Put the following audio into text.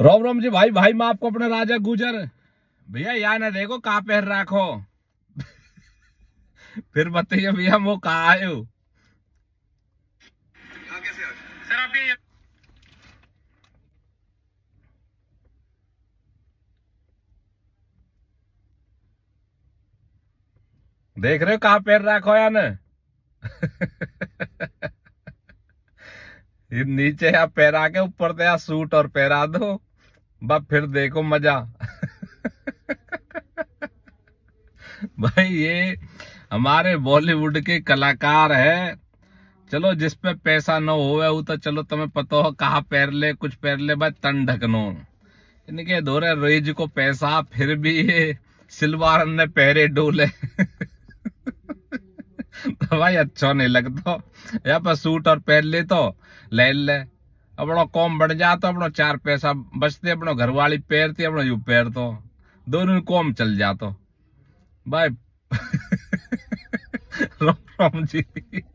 राम राम जी भाई भाई मैं आपको अपना राजा गुजर भैया यहाँ ना देखो कहा पैर रखो फिर बताइए भैया वो कहा आयो देख रहे हो कहा पैर राखो या ना नीचे आप पैरा के ऊपर से सूट और पैरा दो बस फिर देखो मजा भाई ये हमारे बॉलीवुड के कलाकार है चलो जिसपे पैसा न हो वो तो चलो तुम्हें पता हो कहा पैर ले कुछ पैर ले भाई तन ढकनो इनके धोरे रेज को पैसा फिर भी ये सिलवार ने पैरे डोले भाई अच्छा नहीं लगता यहाँ पर सूट और पहन ले तो ले ले अपनो कॉम बढ़ जाता तो अपनो चार पैसा बचते अपनो वाली पैरती अपनो यू तो दोनों कॉम चल तो भाई राम राम जी